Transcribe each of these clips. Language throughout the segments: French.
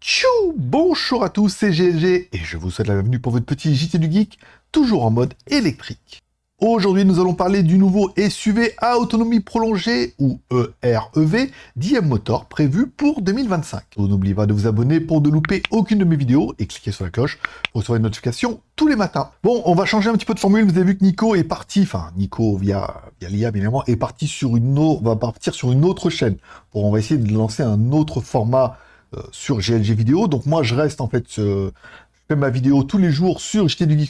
Tchou Bonjour à tous, c'est GLG et je vous souhaite la bienvenue pour votre petit JT du Geek, toujours en mode électrique. Aujourd'hui, nous allons parler du nouveau SUV à autonomie prolongée, ou EREV, d'IM Motor, prévu pour 2025. N'oubliez pas de vous abonner pour ne louper aucune de mes vidéos et cliquez sur la cloche pour recevoir une notification tous les matins. Bon, on va changer un petit peu de formule. Vous avez vu que Nico est parti, enfin Nico via via l'IA évidemment, est parti sur une autre, va partir sur une autre chaîne. Bon, on va essayer de lancer un autre format euh, sur GLG vidéo. Donc moi, je reste en fait fais ma vidéo tous les jours sur JT du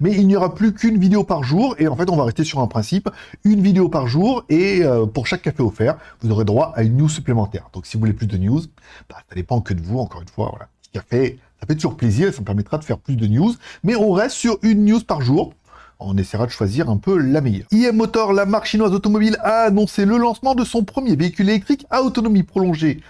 mais il n'y aura plus qu'une vidéo par jour, et en fait, on va rester sur un principe, une vidéo par jour, et euh, pour chaque café offert, vous aurez droit à une news supplémentaire. Donc, si vous voulez plus de news, bah, ça dépend que de vous, encore une fois, voilà. café, ça fait toujours plaisir, ça me permettra de faire plus de news, mais on reste sur une news par jour, on essaiera de choisir un peu la meilleure. IM Motor, la marque chinoise automobile, a annoncé le lancement de son premier véhicule électrique à autonomie prolongée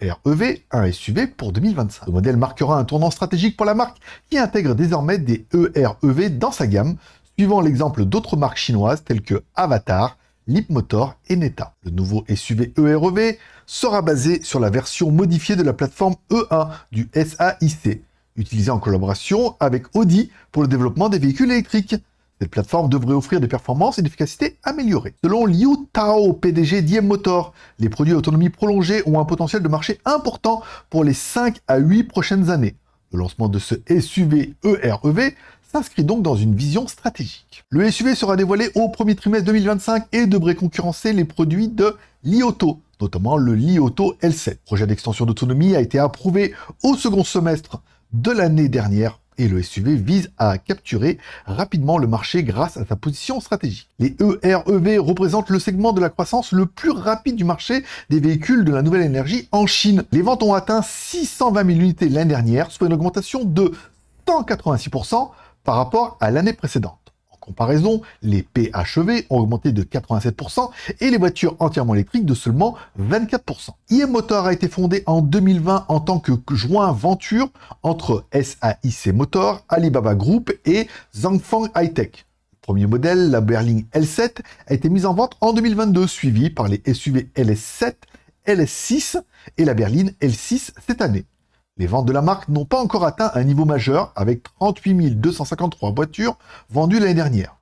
EREV, un SUV pour 2025. Le modèle marquera un tournant stratégique pour la marque qui intègre désormais des EREV dans sa gamme, suivant l'exemple d'autres marques chinoises telles que Avatar, Lipmotor et Neta. Le nouveau SUV EREV sera basé sur la version modifiée de la plateforme E1 du SAIC, utilisée en collaboration avec Audi pour le développement des véhicules électriques. Cette plateforme devrait offrir des performances et d'efficacité améliorées. Selon Liu Tao, PDG d'IM Motor, les produits d'autonomie autonomie prolongée ont un potentiel de marché important pour les 5 à 8 prochaines années. Le lancement de ce SUV EREV s'inscrit donc dans une vision stratégique. Le SUV sera dévoilé au premier trimestre 2025 et devrait concurrencer les produits de l'IOTO, notamment le l'IOTO L7. Le projet d'extension d'autonomie a été approuvé au second semestre de l'année dernière et le SUV vise à capturer rapidement le marché grâce à sa position stratégique. Les EREV représentent le segment de la croissance le plus rapide du marché des véhicules de la nouvelle énergie en Chine. Les ventes ont atteint 620 000 unités l'année dernière, soit une augmentation de 186% par rapport à l'année précédente comparaison, les PHEV ont augmenté de 87% et les voitures entièrement électriques de seulement 24%. IM Motor a été fondé en 2020 en tant que joint venture entre SAIC Motor, Alibaba Group et Zhangfang Hightech. Le premier modèle, la berline L7, a été mise en vente en 2022, suivi par les SUV LS7, l 6 et la berline L6 cette année. Les ventes de la marque n'ont pas encore atteint un niveau majeur avec 38 253 voitures vendues l'année dernière.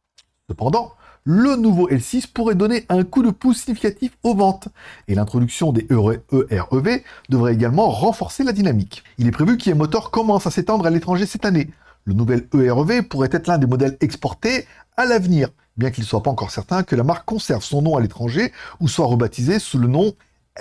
Cependant, le nouveau L6 pourrait donner un coup de pouce significatif aux ventes, et l'introduction des EREV devrait également renforcer la dynamique. Il est prévu motor commence à s'étendre à l'étranger cette année. Le nouvel EREV pourrait être l'un des modèles exportés à l'avenir, bien qu'il ne soit pas encore certain que la marque conserve son nom à l'étranger ou soit rebaptisée sous le nom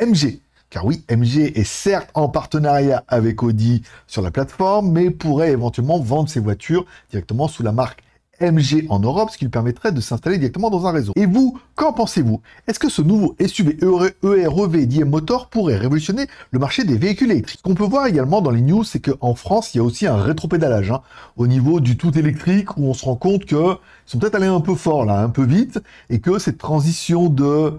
MG. Car oui, MG est certes en partenariat avec Audi sur la plateforme, mais pourrait éventuellement vendre ses voitures directement sous la marque MG en Europe, ce qui lui permettrait de s'installer directement dans un réseau. Et vous, qu'en pensez-vous Est-ce que ce nouveau SUV EREV d'IM Motor pourrait révolutionner le marché des véhicules électriques Ce qu'on peut voir également dans les news, c'est qu'en France, il y a aussi un rétropédalage hein, au niveau du tout électrique, où on se rend compte qu'ils sont peut-être allés un peu fort là, un peu vite, et que cette transition de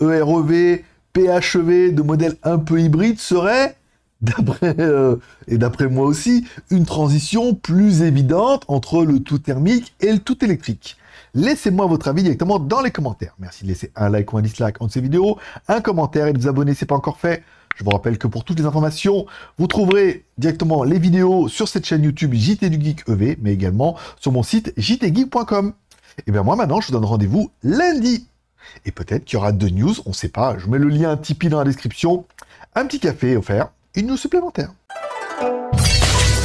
EREV PHEV de modèle un peu hybride serait, d'après euh, et d'après moi aussi, une transition plus évidente entre le tout thermique et le tout électrique. Laissez-moi votre avis directement dans les commentaires. Merci de laisser un like ou un dislike entre ces vidéos, un commentaire et de vous abonner si ce n'est pas encore fait. Je vous rappelle que pour toutes les informations, vous trouverez directement les vidéos sur cette chaîne YouTube JT du Geek EV, mais également sur mon site jtgeek.com. Et bien moi maintenant, je vous donne rendez-vous lundi et peut-être qu'il y aura deux news, on ne sait pas. Je mets le lien Tipeee dans la description. Un petit café offert, une news supplémentaire.